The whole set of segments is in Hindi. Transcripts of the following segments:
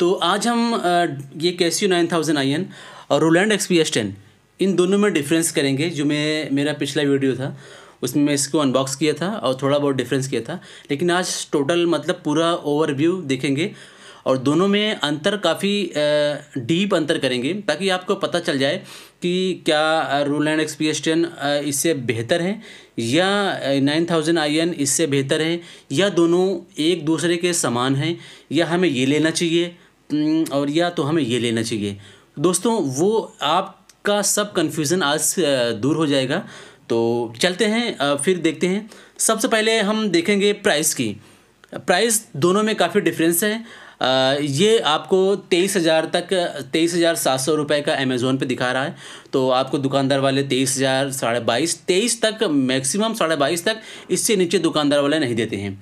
तो आज हम ये Casio nine thousand I N और रोलैंड एक्सपी एस टेन इन दोनों में डिफरेंस करेंगे जो मैं मेरा पिछला वीडियो था उसमें मैं इसको अनबॉक्स किया था और थोड़ा बहुत डिफरेंस किया था लेकिन आज टोटल मतलब पूरा ओवरव्यू देखेंगे और दोनों में अंतर काफ़ी डीप अंतर करेंगे ताकि आपको पता चल जाए कि क्या रोलैंड एस टेन इससे बेहतर है या नाइन थाउजेंड आई एन इससे बेहतर है या दोनों एक दूसरे के समान हैं या हमें ये लेना चाहिए हम्म, और या तो हमें ये लेना चाहिए दोस्तों वो आपका सब कन्फ्यूज़न आज दूर हो जाएगा तो चलते हैं फिर देखते हैं सबसे पहले हम देखेंगे प्राइस की प्राइस दोनों में काफ़ी डिफरेंस है ये आपको तेईस हज़ार तक तेईस हज़ार सात सौ रुपये का अमेज़ोन पे दिखा रहा है तो आपको दुकानदार वाले तेईस हज़ार साढ़े बाईस तेईस तक मैक्सिमम साढ़े बाईस तक इससे नीचे दुकानदार वाले नहीं देते हैं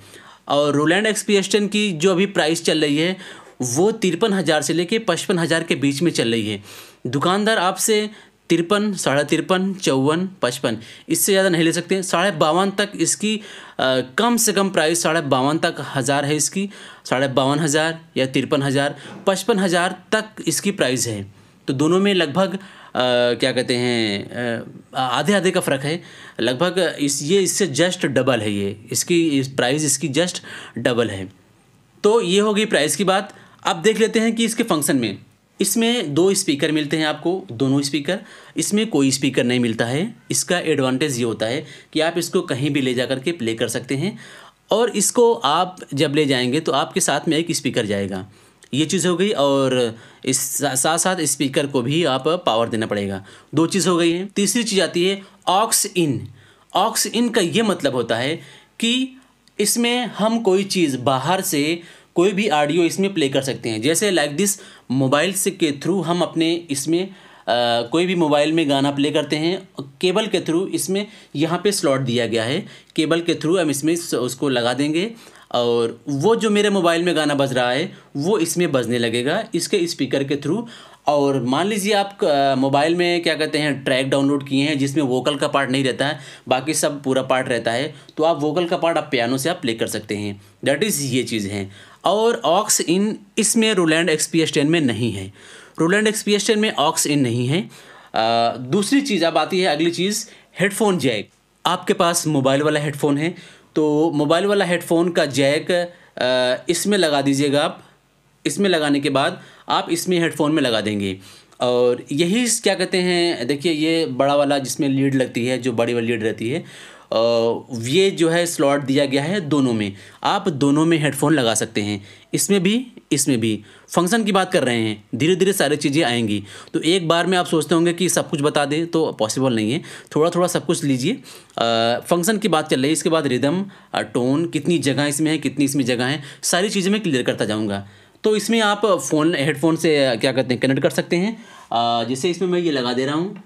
और रोलैंड एक्सपी की जो अभी प्राइस चल रही है वो तिरपन हज़ार से लेके पचपन हज़ार के बीच में चल रही है दुकानदार आपसे तिरपन साढ़े तिरपन चौवन पचपन इससे ज़्यादा नहीं ले सकते साढ़े बावन तक इसकी आ, कम से कम प्राइस साढ़े बावन तक हज़ार है इसकी साढ़े बावन हज़ार या तिरपन हज़ार पचपन हज़ार तक इसकी प्राइस है तो दोनों में लगभग क्या कहते हैं आधे आधे का फ़र्क है लगभग इस ये इससे जस्ट डबल है ये इसकी इस प्राइस इसकी जस्ट डबल है तो ये होगी प्राइस की बात अब देख लेते हैं कि इसके फंक्शन में इसमें दो स्पीकर मिलते हैं आपको दोनों स्पीकर इसमें कोई स्पीकर नहीं मिलता है इसका एडवांटेज ये होता है कि आप इसको कहीं भी ले जा कर के प्ले कर सकते हैं और इसको आप जब ले जाएंगे तो आपके साथ में एक स्पीकर जाएगा ये चीज़ हो गई और इस साथ साथ स्पीकर को भी आप पावर देना पड़ेगा दो चीज़ हो गई है तीसरी चीज़ आती है ऑक्स इन ऑक्स इन का ये मतलब होता है कि इसमें हम कोई चीज़ बाहर से कोई भी ऑडियो इसमें प्ले कर सकते हैं जैसे लाइक दिस मोबाइल से के थ्रू हम अपने इसमें आ, कोई भी मोबाइल में गाना प्ले करते हैं केबल के थ्रू इसमें यहाँ पे स्लॉट दिया गया है केबल के थ्रू हम इसमें उसको लगा देंगे और वो जो मेरे मोबाइल में गाना बज रहा है वो इसमें बजने लगेगा इसके स्पीकर के थ्रू और मान लीजिए आप मोबाइल में क्या कहते हैं ट्रैक डाउनलोड किए हैं जिसमें वोकल का पार्ट नहीं रहता है बाकी सब पूरा पार्ट रहता है तो आप वोकल का पार्ट आप पियानो से आप प्ले कर सकते हैं दैट इज़ ये चीज़ है और ऑक्स इन इसमें रोलैंड एक्सपीएस टेन में नहीं है रोलैंड एक्सपीएस टेन में ऑक्स इन नहीं है आ, दूसरी चीज़ अब आती है अगली चीज़ हेडफोन जैक आपके पास मोबाइल वाला हेडफोन है तो मोबाइल वाला हेडफोन का जैक इसमें लगा दीजिएगा आप इसमें लगाने के बाद आप इसमें हेडफोन में लगा देंगे और यही क्या कहते हैं देखिए ये बड़ा वाला जिसमें लीड लगती है जो बड़ी वाली लीड रहती है ये जो है स्लॉट दिया गया है दोनों में आप दोनों में हेडफोन लगा सकते हैं इसमें भी इसमें भी फंक्शन की बात कर रहे हैं धीरे धीरे सारी चीज़ें आएंगी तो एक बार में आप सोचते होंगे कि सब कुछ बता दें तो पॉसिबल नहीं है थोड़ा थोड़ा सब कुछ लीजिए फंक्शन की बात चल रही है इसके बाद रिदम टोन कितनी जगह इसमें है कितनी इसमें जगह है सारी चीज़ें मैं क्लियर करता जाऊँगा तो इसमें आप फ़ोन हेडफोन से क्या कहते हैं कनेक्ट कर सकते हैं जैसे इसमें मैं ये लगा दे रहा हूँ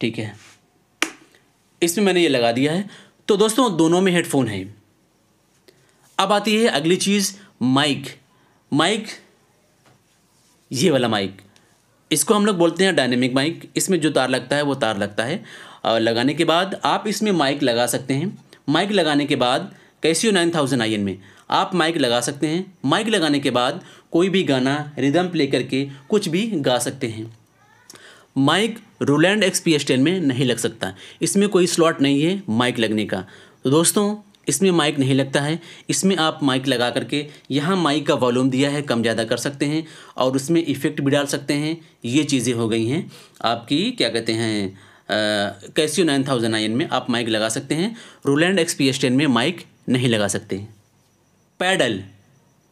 ठीक है इसमें मैंने ये लगा दिया है तो दोस्तों दोनों में हेडफोन है अब आती है अगली चीज़ माइक माइक ये वाला माइक इसको हम लोग बोलते हैं डायनेमिक माइक इसमें जो तार लगता है वो तार लगता है और लगाने के बाद आप इसमें माइक लगा सकते हैं माइक लगाने के बाद कैसी हो नाइन थाउजेंड आई एन में आप माइक लगा सकते हैं माइक लगाने के बाद कोई भी गाना रिदम प्ले करके कुछ भी गा सकते हैं माइक रोलैंड एक्स पी में नहीं लग सकता इसमें कोई स्लॉट नहीं है माइक लगने का तो दोस्तों इसमें माइक नहीं लगता है इसमें आप माइक लगा करके यहाँ माइक का वॉल्यूम दिया है कम ज़्यादा कर सकते हैं और उसमें इफ़ेक्ट भी डाल सकते हैं ये चीज़ें हो गई हैं आपकी क्या कहते हैं कैसी नाइन थाउजेंड नाइन में आप माइक लगा सकते हैं Roland X P S ten में माइक नहीं लगा सकते पैडल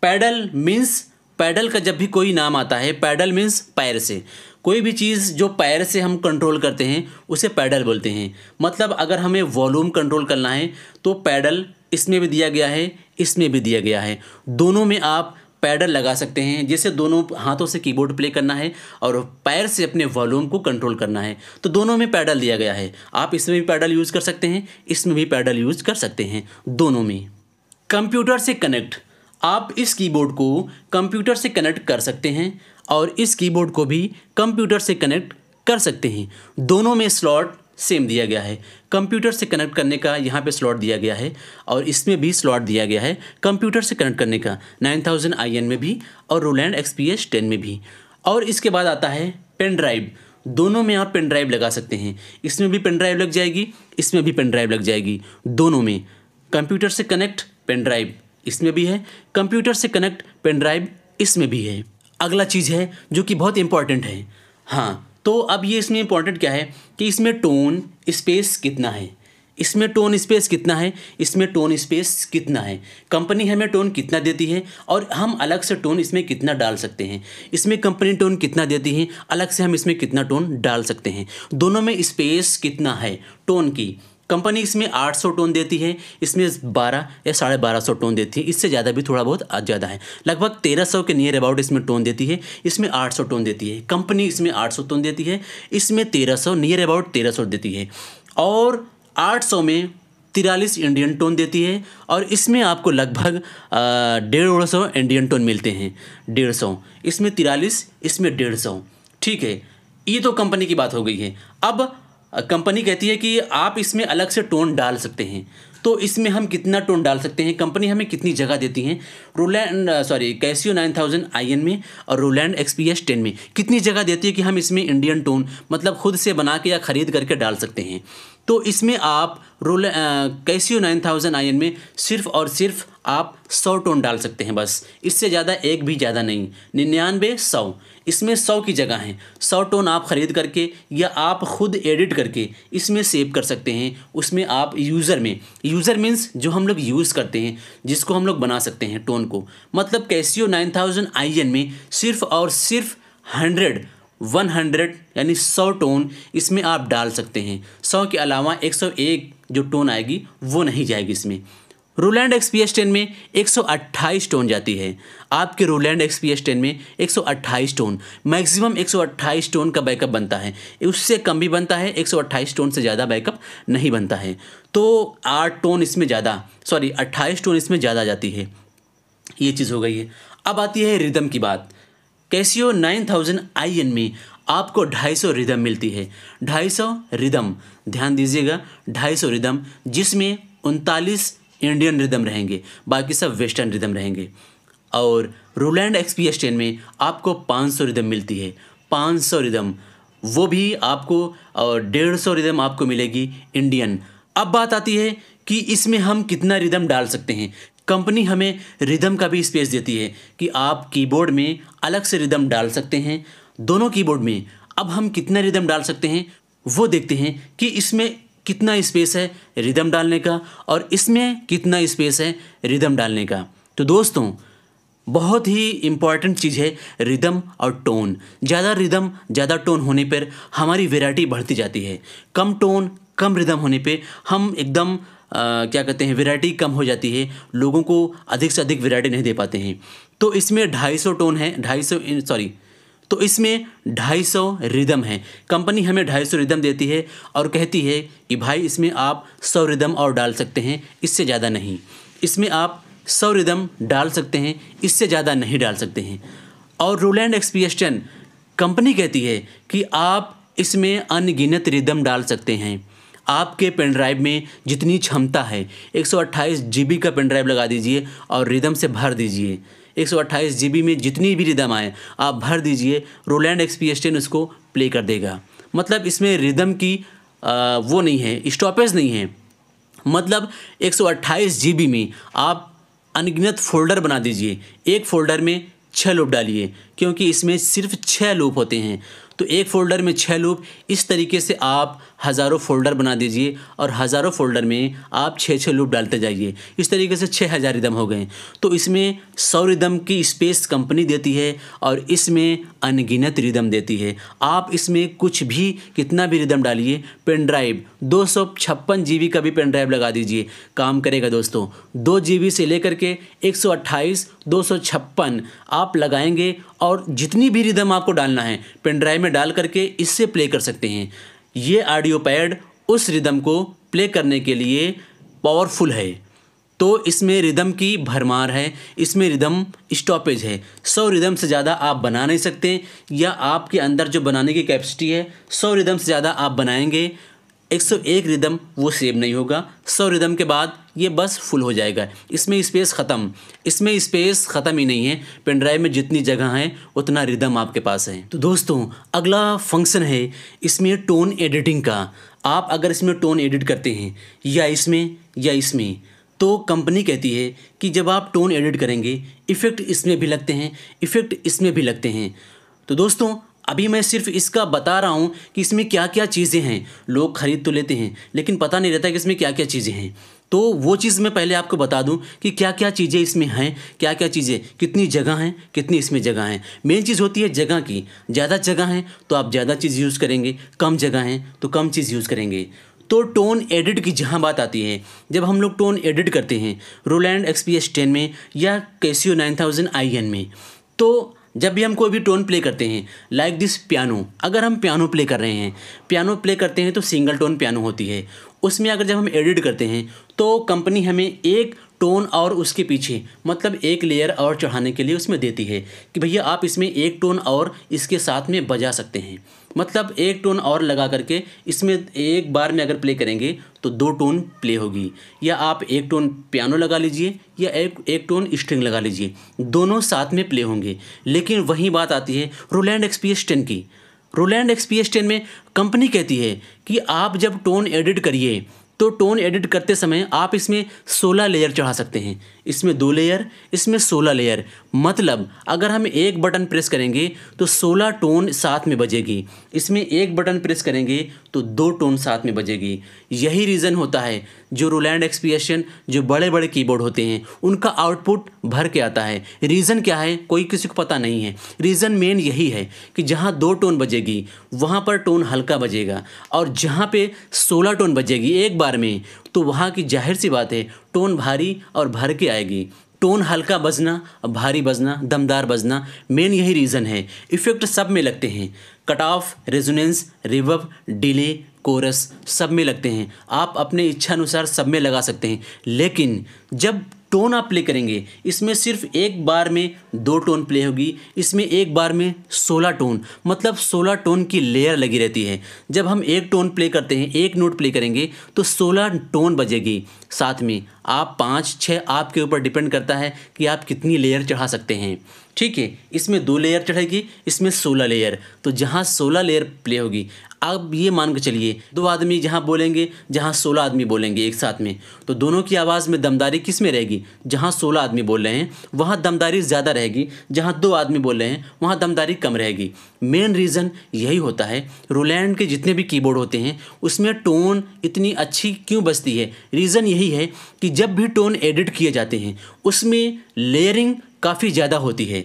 पैडल मीन्स पैडल का जब भी कोई नाम आता है पैडल मीन्स पैर से कोई भी चीज़ जो पैर से हम कंट्रोल करते हैं उसे पैडल बोलते हैं मतलब अगर हमें वॉल्यूम कंट्रोल करना है तो पैडल इसमें भी दिया गया है इसमें भी दिया गया है दोनों में आप पैडल लगा सकते हैं जिसे दोनों हाथों से कीबोर्ड प्ले करना है और पैर से अपने वॉल्यूम को कंट्रोल करना है तो दोनों में पैडल दिया गया है आप इसमें भी पैडल यूज़ कर सकते हैं इसमें भी पैडल यूज़ कर सकते हैं दोनों में कंप्यूटर से कनेक्ट आप इस कीबोर्ड को कंप्यूटर से कनेक्ट कर सकते हैं और इस कीबोर्ड को भी कंप्यूटर से कनेक्ट कर सकते हैं दोनों में स्लॉट सेम दिया गया है कंप्यूटर से कनेक्ट करने का यहाँ पे स्लॉट दिया गया है और इसमें भी स्लॉट दिया गया है कंप्यूटर से कनेक्ट करने का 9000 थाउजेंड में भी और रोलैंड एक्सपीएस 10 में भी और इसके बाद आता है पेन ड्राइव दोनों में आप पेन ड्राइव लगा सकते हैं इसमें भी पेन ड्राइव लग जाएगी इसमें भी पेन ड्राइव लग जाएगी दोनों में कंप्यूटर से कनेक्ट पेन ड्राइव इसमें भी है कंप्यूटर से कनेक्ट पेन ड्राइव इसमें भी है अगला चीज़ है जो कि बहुत इंपॉर्टेंट है हाँ तो अब ये इसमें इंपॉर्टेंट क्या है कि इसमें टोन स्पेस कितना है इसमें टोन स्पेस कितना है इसमें टोन स्पेस कितना है कंपनी हमें टोन कितना देती है और हम अलग से टोन इसमें कितना डाल सकते हैं इसमें कंपनी टोन कितना देती है अलग से हम इसमें कितना टोन डाल सकते हैं दोनों में स्पेस कितना है टोन की कंपनी इसमें 800 टोन देती है इसमें 12 या साढ़े बारह सौ टोन देती है इससे ज़्यादा भी थोड़ा बहुत ज़्यादा है लगभग 1300 के नियर अबाउट इसमें टोन देती है इसमें 800 टोन देती है कंपनी इसमें 800 टोन देती है इसमें 1300 नियर अबाउट 1300 देती है और 800 में तिरालीस इंडियन टोन देती है और इसमें आपको लगभग डेढ़ सौ इंडियन टोन मिलते हैं डेढ़ सौ इसमें तिरालीस इसमें डेढ़ सौ ठीक है ये तो कंपनी की बात हो गई है अब कंपनी कहती है कि आप इसमें अलग से टोन डाल सकते हैं तो इसमें हम कितना टोन डाल सकते हैं कंपनी हमें कितनी जगह देती है Roland sorry Casio nine thousand I N में और Roland X P S ten में कितनी जगह देती है कि हम इसमें इंडियन टोन मतलब खुद से बना के या ख़रीद करके डाल सकते हैं तो इसमें आप रोल Casio nine thousand I N में सिर्फ और सिर्फ आप सौ टोन डाल सकते हैं बस इससे ज़्यादा एक भी ज़्यादा नहीं निन्यानवे सौ इसमें सौ की जगह हैं सौ टोन आप ख़रीद करके या आप खुद एडिट करके इसमें सेव कर सकते हैं उसमें आप यूज़र में यूज़र मीन्स जो हम लोग यूज़ करते हैं जिसको हम लोग बना सकते हैं टोन को मतलब Casio nine thousand I N में सिर्फ और सिर्फ हंड्रेड वन हंड्रेड यानी सौ टोन इसमें आप डाल सकते हैं सौ के अलावा एक सौ एक जो टोन आएगी वो नहीं जाएगी इसमें रोलैंड एक्सपीएस टेन में 128 टोन जाती है आपके रोलैंड एक्सपीएस टेन में 128 टोन मैक्सिमम 128 टोन का बैकअप बनता है उससे कम भी बनता है 128 टोन से ज़्यादा बैकअप नहीं बनता है तो आठ टोन इसमें ज़्यादा सॉरी अट्ठाईस टोन इसमें ज़्यादा जाती है ये चीज़ हो गई है अब आती है रिदम की बात हो नाइन थाउजेंड आई एन में आपको 250 रिदम मिलती है 250 रिदम ध्यान दीजिएगा 250 रिदम जिसमें उनतालीस इंडियन रिदम रहेंगे बाकी सब वेस्टर्न रिदम रहेंगे और रोलैंड एक्सपीएस टेन में आपको 500 रिदम मिलती है 500 रिदम वो भी आपको और डेढ़ सौ रिदम आपको मिलेगी इंडियन अब बात आती है कि इसमें हम कितना रिदम डाल सकते हैं कंपनी हमें रिदम का भी स्पेस देती है कि आप कीबोर्ड में अलग से रिदम डाल सकते हैं दोनों कीबोर्ड में अब हम कितना रिदम डाल सकते हैं वो देखते हैं कि इसमें कितना स्पेस है रिदम डालने का और इसमें कितना स्पेस है रिदम डालने का तो दोस्तों बहुत ही इम्पॉर्टेंट चीज़ है रिदम और टोन ज़्यादा रिदम ज़्यादा टोन होने पर हमारी वेराइटी बढ़ती जाती है कम टोन कम रिदम होने पर हम एकदम आ, क्या कहते हैं वेराइटी कम हो जाती है लोगों को अधिक से अधिक वेराइटी नहीं दे पाते हैं तो इसमें ढाई सौ टोन है ढाई सौ सॉरी तो इसमें 250 रिदम है कंपनी हमें 250 रिदम देती है और कहती है कि भाई इसमें आप 100 रिदम और डाल सकते हैं इससे ज़्यादा नहीं इसमें आप 100 रिदम डाल सकते हैं इससे ज़्यादा नहीं डाल सकते हैं और रोलैंड एक्सपीएस्टन कंपनी कहती है कि आप इसमें अनगिनत रिदम डाल सकते हैं आपके पेन ड्राइव में जितनी क्षमता है जी बी का पेन ड्राइव लगा दीजिए और रिदम से भर दीजिए एक सौ में जितनी भी रिदम आए आप भर दीजिए रोलैंड एक्सपीएस टेन उसको प्ले कर देगा मतलब इसमें रिदम की आ, वो नहीं है स्टॉपेज नहीं है मतलब एक सौ में आप अनगिनत फोल्डर बना दीजिए एक फ़ोल्डर में छः लोड डालिए क्योंकि इसमें सिर्फ छः लूप होते हैं तो एक फ़ोल्डर में छः लूप इस तरीके से आप हज़ारों फ़ोल्डर बना दीजिए और हज़ारों फ़ोल्डर में आप छः छः लूप डालते जाइए इस तरीके से छः हज़ार रिदम हो गए तो इसमें सौ रिदम की स्पेस कंपनी देती है और इसमें अनगिनत रिदम देती है आप इसमें कुछ भी कितना भी रिदम डालिए पेन ड्राइव दो सौ छप्पन जी बी का भी पेन ड्राइव लगा दीजिए काम करेगा दोस्तों दो जी बी से लेकर के एक सौ अट्ठाईस दो सौ छप्पन आप लगाएंगे और जितनी भी रिदम आपको डालना है पेन ड्राइव में डाल करके इससे प्ले कर सकते हैं ये ऑडियो पैड उस रिदम को प्ले करने के लिए पावरफुल है तो इसमें रिदम की भरमार है इसमें रिदम स्टॉपेज है सौ रिदम से ज़्यादा आप बना नहीं सकते या आपके अंदर जो बनाने की कैपेसिटी है सौ रिदम से ज़्यादा आप बनाएंगे 101 रिदम वो सेव नहीं होगा सौ रिदम के बाद ये बस फुल हो जाएगा इसमें स्पेस ख़त्म इसमें स्पेस ख़त्म ही नहीं है पेन ड्राइव में जितनी जगह है उतना रिदम आपके पास है तो दोस्तों अगला फंक्शन है इसमें टोन एडिटिंग का आप अगर इसमें टोन एडिट करते हैं या इसमें या इसमें तो कंपनी कहती है कि जब आप टोन एडिट करेंगे इफ़ेक्ट इसमें भी लगते हैं इफ़ेक्ट इसमें भी लगते हैं तो दोस्तों अभी मैं सिर्फ इसका बता रहा हूँ कि इसमें क्या क्या चीज़ें हैं लोग ख़रीद तो लेते हैं लेकिन पता नहीं रहता कि इसमें क्या क्या चीज़ें हैं तो वो चीज़ मैं पहले आपको बता दूं कि क्या क्या चीज़ें इसमें हैं क्या क्या चीज़ें कितनी जगह हैं कितनी इसमें जगह हैं मेन चीज़ होती है जगह की ज़्यादा जगह हैं तो आप ज़्यादा चीज़ यूज़ करेंगे कम जगह हैं तो कम चीज़ यूज़ करेंगे तो टोन एडिट की जहाँ बात आती है जब हम लोग टोन एडिट करते हैं रोलैंड एक्सपी एस टेन में या Casio nine thousand I N में तो जब भी हम कोई भी टोन प्ले करते हैं लाइक दिस पियानो अगर हम पियानो प्ले कर रहे हैं पियानो प्ले करते हैं तो सिंगल टोन पियानो होती है उसमें अगर जब हम एडिट करते हैं तो कंपनी हमें एक टोन और उसके पीछे मतलब एक लेयर और चढ़ाने के लिए उसमें देती है कि भैया आप इसमें एक टोन और इसके साथ में बजा सकते हैं मतलब एक टोन और लगा करके इसमें एक बार में अगर प्ले करेंगे तो दो टोन प्ले होगी या आप एक टोन पियानो लगा लीजिए या एक एक टोन स्ट्रिंग लगा लीजिए दोनों साथ में प्ले होंगे लेकिन वही बात आती है रोलैंड एक्सपीएस टेन की रोलैंड एक्स पी एस में कंपनी कहती है कि आप जब टोन एडिट करिए तो टोन एडिट करते समय आप इसमें 16 लेयर चढ़ा सकते हैं इसमें दो लेयर इसमें 16 लेयर मतलब अगर हम एक बटन प्रेस करेंगे तो 16 टोन साथ में बजेगी इसमें एक बटन प्रेस करेंगे तो दो टोन साथ में बजेगी यही रीज़न होता है जो रोलैंड एक्सपीएशन जो बड़े बड़े कीबोर्ड होते हैं उनका आउटपुट भर के आता है रीज़न क्या है कोई किसी को पता नहीं है रीज़न मेन यही है कि जहाँ दो टोन बजेगी वहाँ पर टोन हल्का बजेगा और जहाँ पे सोलह टोन बजेगी एक बार में तो वहाँ की जाहिर सी बात है टोन भारी और भर के आएगी टोन हल्का बजना भारी बजना दमदार बजना मेन यही रीज़न है इफ़ेक्ट सब में लगते हैं cut off resonance reverb delay chorus सब में लगते हैं आप अपने इच्छा अनुसार सब में लगा सकते हैं लेकिन जब टोन आप प्ले करेंगे इसमें सिर्फ एक बार में दो टोन प्ले होगी इसमें एक बार में सोलह टोन मतलब सोलह टोन की लेयर लगी रहती है जब हम एक टोन प्ले करते हैं एक नोट प्ले करेंगे तो सोलह टोन बजेगी साथ में आप पाँच छः आपके ऊपर डिपेंड करता है कि आप कितनी लेयर चढ़ा सकते हैं ठीक है इसमें दो लेयर चढ़ेगी इसमें सोलह लेयर तो जहाँ सोलह लेयर प्ले होगी अब ये मान के चलिए दो आदमी जहाँ बोलेंगे जहाँ सोलह आदमी बोलेंगे एक साथ में तो दोनों की आवाज़ में दमदारी किस में रहेगी जहाँ सोलह आदमी बोल रहे हैं वहाँ दमदारी ज़्यादा रहेगी जहाँ दो आदमी बोल रहे हैं वहाँ दमदारी कम रहेगी मेन रीज़न यही होता है रोलैंड के जितने भी कीबोर्ड होते हैं उसमें टोन इतनी अच्छी क्यों बचती है रीज़न यही है कि जब भी टोन एडिट किए जाते हैं उसमें लेयरिंग काफ़ी ज़्यादा होती है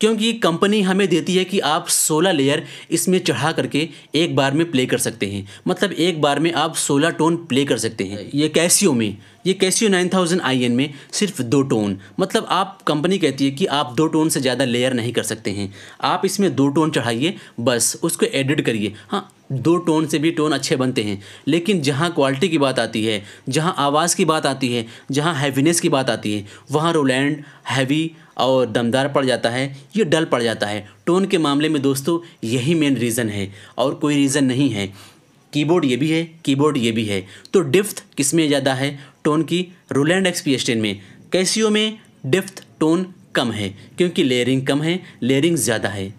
क्योंकि कंपनी हमें देती है कि आप 16 लेयर इसमें चढ़ा करके एक बार में प्ले कर सकते हैं मतलब एक बार में आप 16 टोन प्ले कर सकते हैं ये कैसियो में ये कैसियो 9000 थाउजेंड में सिर्फ दो टोन मतलब आप कंपनी कहती है कि आप दो टोन से ज़्यादा लेयर नहीं कर सकते हैं आप इसमें दो टोन चढ़ाइए बस उसको एडिट करिए हाँ दो टोन से भी टोन अच्छे बनते हैं लेकिन जहाँ क्वालिटी की बात आती है जहाँ आवाज़ की बात आती है जहाँ हैवीनेस की बात आती है वहाँ रोलैंड हैवी और दमदार पड़ जाता है ये डल पड़ जाता है टोन के मामले में दोस्तों यही मेन रीज़न है और कोई रीज़न नहीं है कीबोर्ड ये भी है कीबोर्ड ये भी है तो डिफ्थ किस में ज़्यादा है टोन की रोलैंड एक्सपीएसटेन में कैसीओ में डिफ्थ टोन कम है क्योंकि लेयरिंग कम है लेयरिंग ज़्यादा है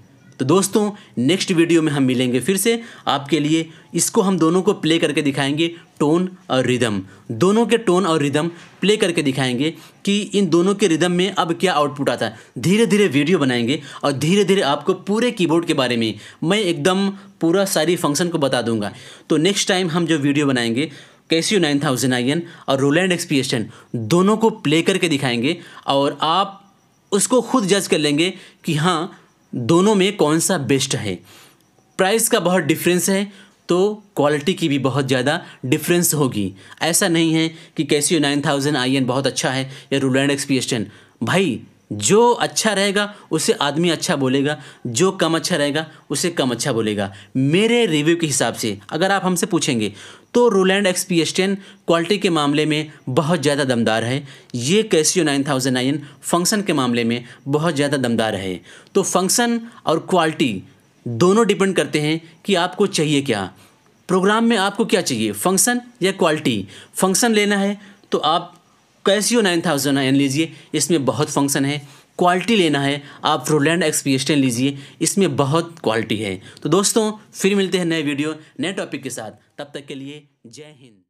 तो दोस्तों नेक्स्ट वीडियो में हम मिलेंगे फिर से आपके लिए इसको हम दोनों को प्ले करके दिखाएंगे टोन और रिदम दोनों के टोन और रिदम प्ले करके दिखाएंगे कि इन दोनों के रिदम में अब क्या आउटपुट आता है धीरे धीरे वीडियो बनाएंगे और धीरे धीरे आपको पूरे कीबोर्ड के बारे में मैं एकदम पूरा सारी फंक्शन को बता दूंगा तो नेक्स्ट टाइम हम जो वीडियो बनाएंगे Casio nine thousand I N और रोलैंड एक्सपीएस टेन दोनों को प्ले करके दिखाएंगे और आप उसको खुद जज कर लेंगे कि हाँ दोनों में कौन सा बेस्ट है प्राइस का बहुत डिफरेंस है तो क्वालिटी की भी बहुत ज़्यादा डिफरेंस होगी ऐसा नहीं है कि कैसी नाइन थाउजेंड आई एन बहुत अच्छा है या रूलैंड एक्सपी एस टेन भाई जो अच्छा रहेगा उसे आदमी अच्छा बोलेगा जो कम अच्छा रहेगा उसे कम अच्छा बोलेगा मेरे रिव्यू के हिसाब से अगर आप हमसे पूछेंगे तो Roland X P S ten quality के मामले में बहुत ज़्यादा दमदार है ये Casio nine thousand nine function के मामले में बहुत ज़्यादा दमदार है तो फंक्शन और क्वालिटी दोनों डिपेंड करते हैं कि आपको चाहिए क्या प्रोग्राम में आपको क्या चाहिए फंक्शन या क्वालिटी फंक्शन लेना है तो आप हो नाइन थाउजेंड एन लीजिए इसमें बहुत फंक्शन है क्वालिटी लेना है आप फ्रोलैंड एक्सपीएस टेन लीजिए इसमें बहुत क्वालिटी है तो दोस्तों फिर मिलते हैं नए वीडियो नए टॉपिक के साथ तब तक के लिए जय हिंद